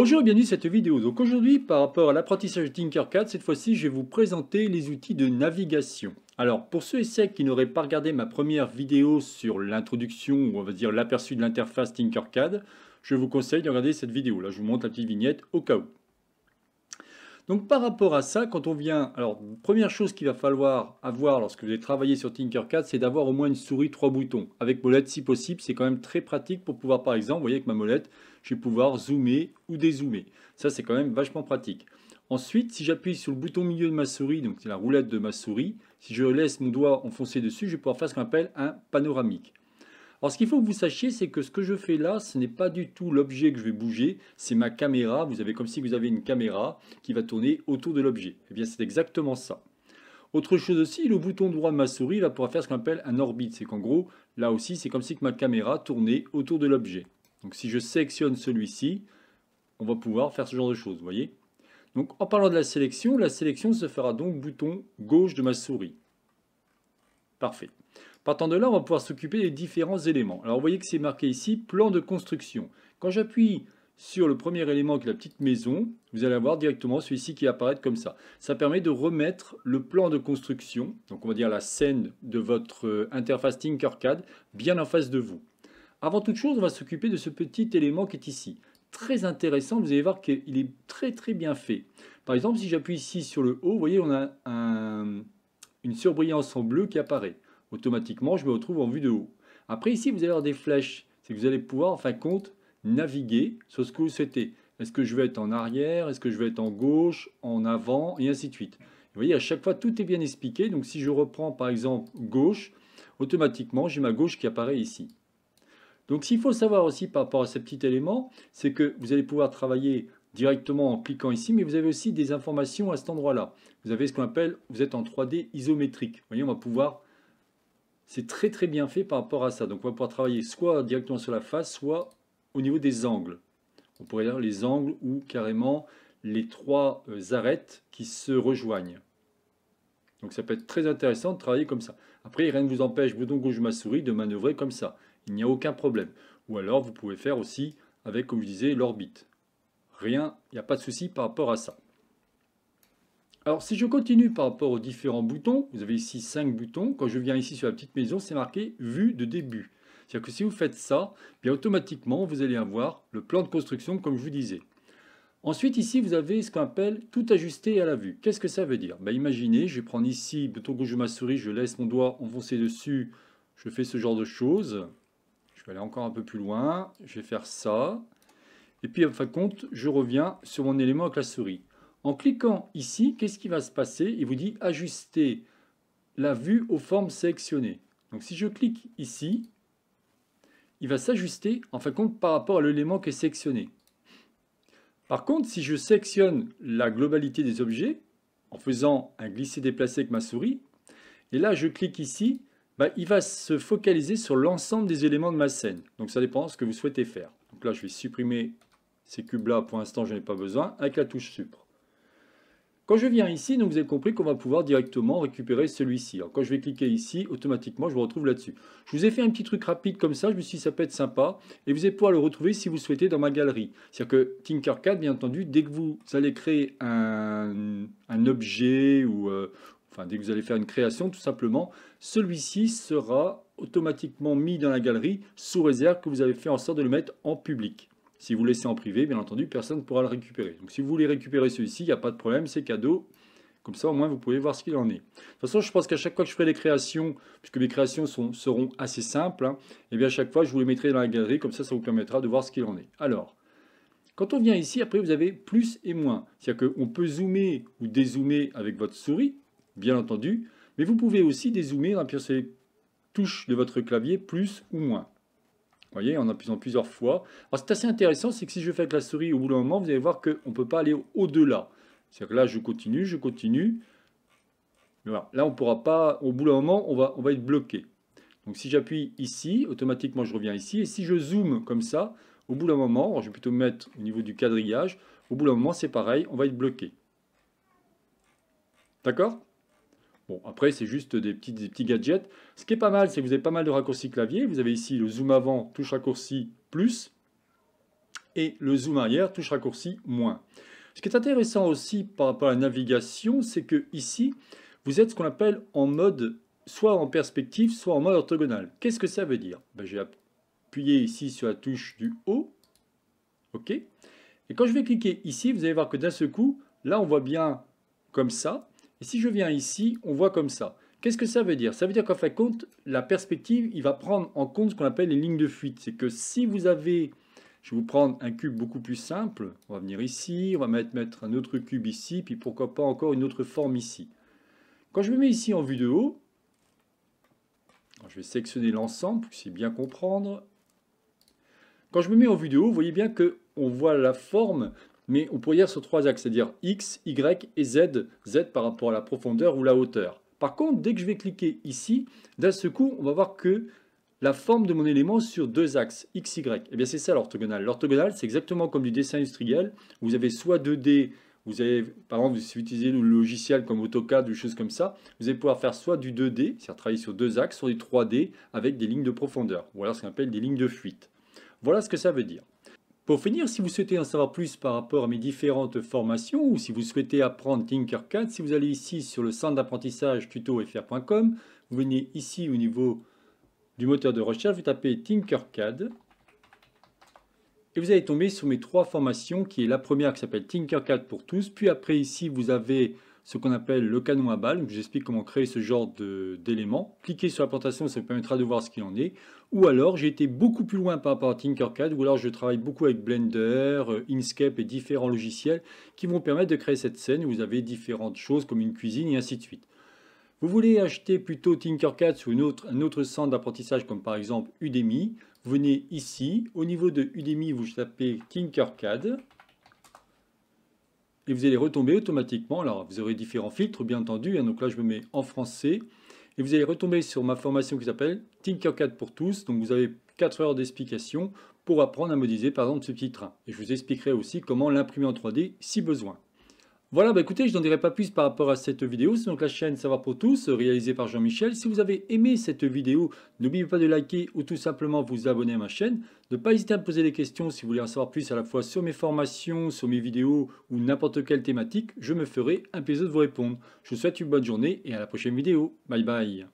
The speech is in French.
Bonjour et bienvenue dans cette vidéo. Donc aujourd'hui, par rapport à l'apprentissage Tinkercad, cette fois-ci, je vais vous présenter les outils de navigation. Alors, pour ceux et celles qui n'auraient pas regardé ma première vidéo sur l'introduction, ou on va dire l'aperçu de l'interface Tinkercad, je vous conseille de regarder cette vidéo. Là, je vous montre la petite vignette au cas où. Donc par rapport à ça, quand on vient, alors première chose qu'il va falloir avoir lorsque vous allez travailler sur Tinkercad, c'est d'avoir au moins une souris, trois boutons. Avec molette si possible, c'est quand même très pratique pour pouvoir par exemple, vous voyez avec ma molette, je vais pouvoir zoomer ou dézoomer. Ça c'est quand même vachement pratique. Ensuite, si j'appuie sur le bouton milieu de ma souris, donc c'est la roulette de ma souris, si je laisse mon doigt enfoncé dessus, je vais pouvoir faire ce qu'on appelle un panoramique. Alors ce qu'il faut que vous sachiez, c'est que ce que je fais là, ce n'est pas du tout l'objet que je vais bouger, c'est ma caméra. Vous avez comme si vous avez une caméra qui va tourner autour de l'objet. Et eh bien c'est exactement ça. Autre chose aussi, le bouton droit de ma souris va pouvoir faire ce qu'on appelle un orbite. C'est qu'en gros, là aussi, c'est comme si ma caméra tournait autour de l'objet. Donc si je sélectionne celui-ci, on va pouvoir faire ce genre de choses, vous voyez Donc en parlant de la sélection, la sélection se fera donc bouton gauche de ma souris. Parfait. Partant de là, on va pouvoir s'occuper des différents éléments. Alors vous voyez que c'est marqué ici plan de construction. Quand j'appuie sur le premier élément qui est la petite maison, vous allez avoir directement celui-ci qui apparaît comme ça. Ça permet de remettre le plan de construction, donc on va dire la scène de votre euh, interface Tinkercad, bien en face de vous. Avant toute chose, on va s'occuper de ce petit élément qui est ici. Très intéressant, vous allez voir qu'il est très très bien fait. Par exemple, si j'appuie ici sur le haut, vous voyez, on a une surbrillance en bleu qui apparaît automatiquement, je me retrouve en vue de haut. Après, ici, vous allez avoir des flèches. C'est que vous allez pouvoir, en fin de compte, naviguer sur ce que vous souhaitez. Est-ce que je vais être en arrière Est-ce que je vais être en gauche En avant Et ainsi de suite. Vous voyez, à chaque fois, tout est bien expliqué. Donc, si je reprends, par exemple, gauche, automatiquement, j'ai ma gauche qui apparaît ici. Donc, s'il faut savoir aussi par rapport à ce petit élément, c'est que vous allez pouvoir travailler directement en cliquant ici, mais vous avez aussi des informations à cet endroit-là. Vous avez ce qu'on appelle, vous êtes en 3D isométrique. Vous voyez, on va pouvoir c'est très très bien fait par rapport à ça. Donc on va pouvoir travailler soit directement sur la face, soit au niveau des angles. On pourrait dire les angles ou carrément les trois euh, arêtes qui se rejoignent. Donc ça peut être très intéressant de travailler comme ça. Après, rien ne vous empêche, bouton gauche de ma souris, de manœuvrer comme ça. Il n'y a aucun problème. Ou alors, vous pouvez faire aussi avec, comme je disais, l'orbite. Rien, il n'y a pas de souci par rapport à ça. Alors si je continue par rapport aux différents boutons, vous avez ici cinq boutons. Quand je viens ici sur la petite maison, c'est marqué vue de début. C'est-à-dire que si vous faites ça, bien automatiquement, vous allez avoir le plan de construction comme je vous disais. Ensuite, ici, vous avez ce qu'on appelle tout ajusté à la vue. Qu'est-ce que ça veut dire ben, Imaginez, je vais prendre ici, le bouton gauche de ma souris, je laisse mon doigt enfoncer dessus, je fais ce genre de choses. Je vais aller encore un peu plus loin, je vais faire ça. Et puis, en fin de compte, je reviens sur mon élément avec la souris. En cliquant ici, qu'est-ce qui va se passer Il vous dit ajuster la vue aux formes sélectionnées. Donc si je clique ici, il va s'ajuster en fin de compte par rapport à l'élément qui est sélectionné. Par contre, si je sélectionne la globalité des objets en faisant un glisser-déplacer avec ma souris, et là je clique ici, bah, il va se focaliser sur l'ensemble des éléments de ma scène. Donc ça dépend de ce que vous souhaitez faire. Donc là je vais supprimer ces cubes-là, pour l'instant je n'en ai pas besoin, avec la touche supre. Quand je viens ici, donc vous avez compris qu'on va pouvoir directement récupérer celui-ci. Quand je vais cliquer ici, automatiquement, je vous retrouve là-dessus. Je vous ai fait un petit truc rapide comme ça, je me suis dit ça peut être sympa. Et vous allez pouvoir le retrouver si vous souhaitez dans ma galerie. C'est-à-dire que Tinkercad, bien entendu, dès que vous allez créer un, objet ou... Euh, enfin, dès que vous allez faire une création, tout simplement, celui-ci sera automatiquement mis dans la galerie sous réserve que vous avez fait en sorte de le mettre en public. Si vous laissez en privé, bien entendu, personne ne pourra le récupérer. Donc si vous voulez récupérer celui-ci, il n'y a pas de problème, c'est cadeau. Comme ça, au moins, vous pouvez voir ce qu'il en est. De toute façon, je pense qu'à chaque fois que je ferai des créations, puisque mes créations seront assez simples, et hein, eh bien à chaque fois, je vous les mettrai dans la galerie, comme ça, ça vous permettra de voir ce qu'il en est. Alors, quand on vient ici, après, vous avez plus et moins. C'est-à-dire qu'on peut zoomer ou dézoomer avec votre souris, bien entendu, mais vous pouvez aussi dézoomer en appuyant sur les touches de votre clavier, plus ou moins. Vous voyez, en appuyant plusieurs fois. Alors, c'est assez intéressant, c'est que si je fais avec la souris au bout d'un moment, vous allez voir qu'on ne peut pas aller au-delà. C'est-à-dire que là, je continue, je continue. Mais voilà, là, on ne pourra pas, au bout d'un moment, on va, on va être bloqué. Donc, si j'appuie ici, automatiquement, je reviens ici. Et si je zoome comme ça, au bout d'un moment, je vais plutôt mettre au niveau du quadrillage, au bout d'un moment, c'est pareil, on va être bloqué. D'accord Bon, après, c'est juste des petits, petits gadgets. Ce qui est pas mal, c'est que vous avez pas mal de raccourcis clavier. Vous avez ici le zoom avant, touche raccourci plus, et le zoom arrière, touche raccourci moins. Ce qui est intéressant aussi par rapport à la navigation, c'est que ici, vous êtes ce qu'on appelle en mode soit en perspective, soit en mode orthogonal. Qu'est-ce que ça veut dire ben, J'ai appuyé ici sur la touche du haut. OK Et quand je vais cliquer ici, vous allez voir que d'un seul coup, là, on voit bien comme ça, et si je viens ici, on voit comme ça. Qu'est-ce que ça veut dire Ça veut dire qu'en fait compte, la perspective, il va prendre en compte ce qu'on appelle les lignes de fuite. C'est que si vous avez, je vais vous prendre un cube beaucoup plus simple, on va venir ici, on va mettre, un autre cube ici, puis pourquoi pas encore une autre forme ici. Quand je me mets ici en vue de haut, je vais sectionner l'ensemble pour que c'est bien comprendre. Quand je me mets en vue de haut, vous voyez bien que on voit la forme, mais on pourrait aller sur trois axes, c'est-à-dire X, Y et Z, Z par rapport à la profondeur ou la hauteur. Par contre, dès que je vais cliquer ici, d'un seul coup, on va voir que la forme de mon élément sur deux axes, X, Y. Et eh bien c'est ça l'orthogonale. L'orthogonale, c'est exactement comme du dessin industriel. Vous avez soit 2D, vous avez, par exemple, si vous utilisez le logiciel comme AutoCAD ou choses comme ça, vous allez pouvoir faire soit du 2D, c'est-à-dire travailler sur deux axes, soit du 3D avec des lignes de profondeur, ou alors ce qu'on appelle des lignes de fuite. Voilà ce que ça veut dire. Pour finir, si vous souhaitez en savoir plus par rapport à mes différentes formations ou si vous souhaitez apprendre Tinkercad, si vous allez ici sur le centre d'apprentissage tutofr.com, vous venez ici au niveau du moteur de recherche, vous tapez Tinkercad et vous allez tomber sur mes trois formations qui est la première qui s'appelle Tinkercad pour tous, puis après ici vous avez ce qu'on appelle le canon à balles. J'explique comment créer ce genre d'éléments. Cliquez sur la ça vous permettra de voir ce qu'il en est. Ou alors, j'ai été beaucoup plus loin par rapport à Tinkercad, ou alors je travaille beaucoup avec Blender, euh, Inkscape et différents logiciels qui vont permettre de créer cette scène où vous avez différentes choses comme une cuisine et ainsi de suite. Vous voulez acheter plutôt Tinkercad sur une autre, un autre centre d'apprentissage comme par exemple Udemy, venez ici, au niveau de Udemy, vous tapez Tinkercad, et vous allez retomber automatiquement. Alors, vous aurez différents filtres, bien entendu. Hein. donc là, je me mets en français. Et vous allez retomber sur ma formation qui s'appelle Tinkercad pour tous. Donc, vous avez 4 heures d'explication pour apprendre à modéliser, par exemple, ce petit train. Et je vous expliquerai aussi comment l'imprimer en 3D si besoin. Voilà, bah écoutez, je n'en dirai pas plus par rapport à cette vidéo. C'est donc la chaîne Savoir pour tous, réalisée par Jean-Michel. Si vous avez aimé cette vidéo, n'oubliez pas de liker ou tout simplement vous abonner à ma chaîne. Ne pas hésiter à me poser des questions si vous voulez en savoir plus à la fois sur mes formations, sur mes vidéos ou n'importe quelle thématique. Je me ferai un plaisir de vous répondre. Je vous souhaite une bonne journée et à la prochaine vidéo. Bye bye